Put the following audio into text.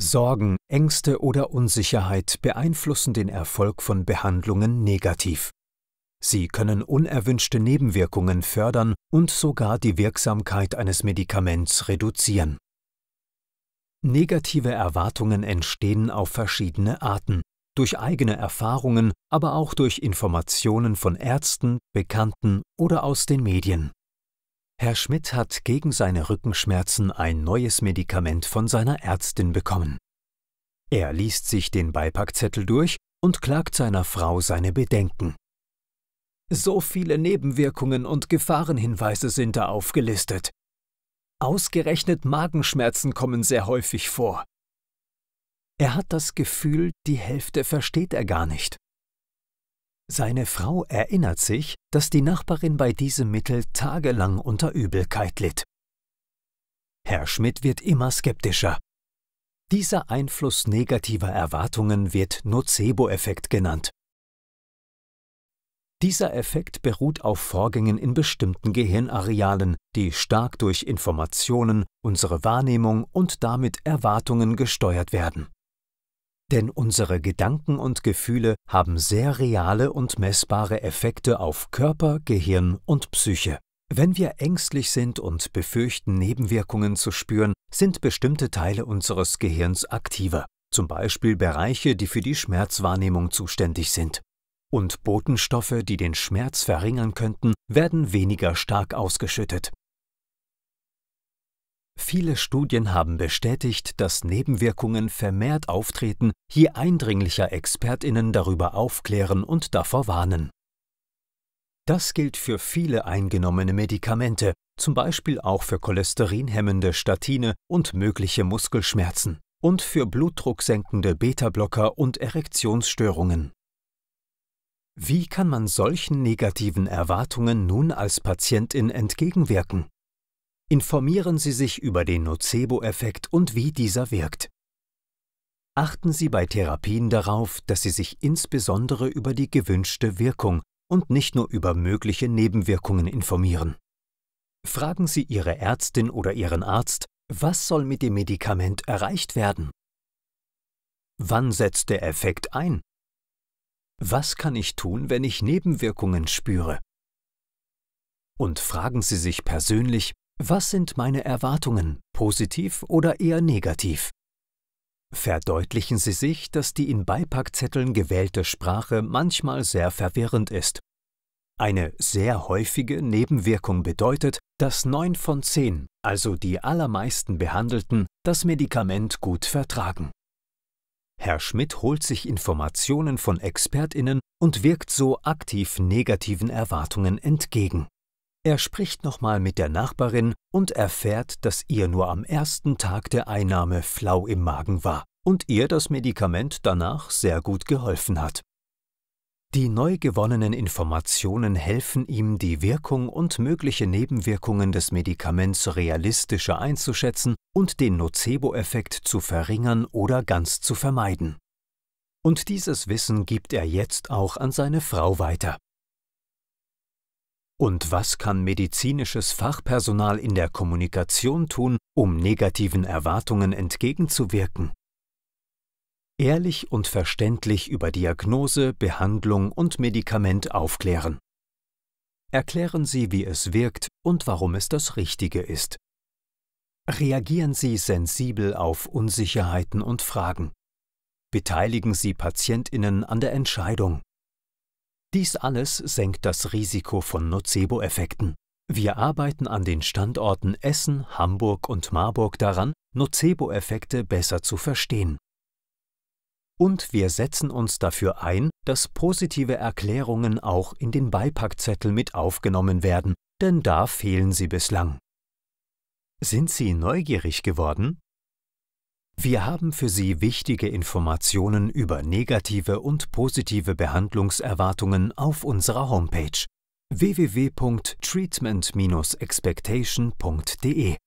Sorgen, Ängste oder Unsicherheit beeinflussen den Erfolg von Behandlungen negativ. Sie können unerwünschte Nebenwirkungen fördern und sogar die Wirksamkeit eines Medikaments reduzieren. Negative Erwartungen entstehen auf verschiedene Arten, durch eigene Erfahrungen, aber auch durch Informationen von Ärzten, Bekannten oder aus den Medien. Herr Schmidt hat gegen seine Rückenschmerzen ein neues Medikament von seiner Ärztin bekommen. Er liest sich den Beipackzettel durch und klagt seiner Frau seine Bedenken. So viele Nebenwirkungen und Gefahrenhinweise sind da aufgelistet. Ausgerechnet Magenschmerzen kommen sehr häufig vor. Er hat das Gefühl, die Hälfte versteht er gar nicht. Seine Frau erinnert sich, dass die Nachbarin bei diesem Mittel tagelang unter Übelkeit litt. Herr Schmidt wird immer skeptischer. Dieser Einfluss negativer Erwartungen wird Nocebo-Effekt genannt. Dieser Effekt beruht auf Vorgängen in bestimmten Gehirnarealen, die stark durch Informationen, unsere Wahrnehmung und damit Erwartungen gesteuert werden. Denn unsere Gedanken und Gefühle haben sehr reale und messbare Effekte auf Körper, Gehirn und Psyche. Wenn wir ängstlich sind und befürchten, Nebenwirkungen zu spüren, sind bestimmte Teile unseres Gehirns aktiver, zum Beispiel Bereiche, die für die Schmerzwahrnehmung zuständig sind. Und Botenstoffe, die den Schmerz verringern könnten, werden weniger stark ausgeschüttet. Viele Studien haben bestätigt, dass Nebenwirkungen vermehrt auftreten, je eindringlicher Expertinnen darüber aufklären und davor warnen. Das gilt für viele eingenommene Medikamente, zum Beispiel auch für cholesterinhemmende Statine und mögliche Muskelschmerzen und für blutdrucksenkende Beta-Blocker und Erektionsstörungen. Wie kann man solchen negativen Erwartungen nun als Patientin entgegenwirken? Informieren Sie sich über den Nocebo-Effekt und wie dieser wirkt. Achten Sie bei Therapien darauf, dass Sie sich insbesondere über die gewünschte Wirkung und nicht nur über mögliche Nebenwirkungen informieren. Fragen Sie Ihre Ärztin oder Ihren Arzt, was soll mit dem Medikament erreicht werden? Wann setzt der Effekt ein? Was kann ich tun, wenn ich Nebenwirkungen spüre? Und fragen Sie sich persönlich, was sind meine Erwartungen, positiv oder eher negativ? Verdeutlichen Sie sich, dass die in Beipackzetteln gewählte Sprache manchmal sehr verwirrend ist. Eine sehr häufige Nebenwirkung bedeutet, dass 9 von 10, also die allermeisten Behandelten, das Medikament gut vertragen. Herr Schmidt holt sich Informationen von Expertinnen und wirkt so aktiv negativen Erwartungen entgegen. Er spricht nochmal mit der Nachbarin und erfährt, dass ihr nur am ersten Tag der Einnahme flau im Magen war und ihr das Medikament danach sehr gut geholfen hat. Die neu gewonnenen Informationen helfen ihm, die Wirkung und mögliche Nebenwirkungen des Medikaments realistischer einzuschätzen und den Nocebo-Effekt zu verringern oder ganz zu vermeiden. Und dieses Wissen gibt er jetzt auch an seine Frau weiter. Und was kann medizinisches Fachpersonal in der Kommunikation tun, um negativen Erwartungen entgegenzuwirken? Ehrlich und verständlich über Diagnose, Behandlung und Medikament aufklären. Erklären Sie, wie es wirkt und warum es das Richtige ist. Reagieren Sie sensibel auf Unsicherheiten und Fragen. Beteiligen Sie Patientinnen an der Entscheidung. Dies alles senkt das Risiko von Nocebo-Effekten. Wir arbeiten an den Standorten Essen, Hamburg und Marburg daran, Nocebo-Effekte besser zu verstehen. Und wir setzen uns dafür ein, dass positive Erklärungen auch in den Beipackzettel mit aufgenommen werden, denn da fehlen sie bislang. Sind Sie neugierig geworden? Wir haben für Sie wichtige Informationen über negative und positive Behandlungserwartungen auf unserer Homepage www.treatment-expectation.de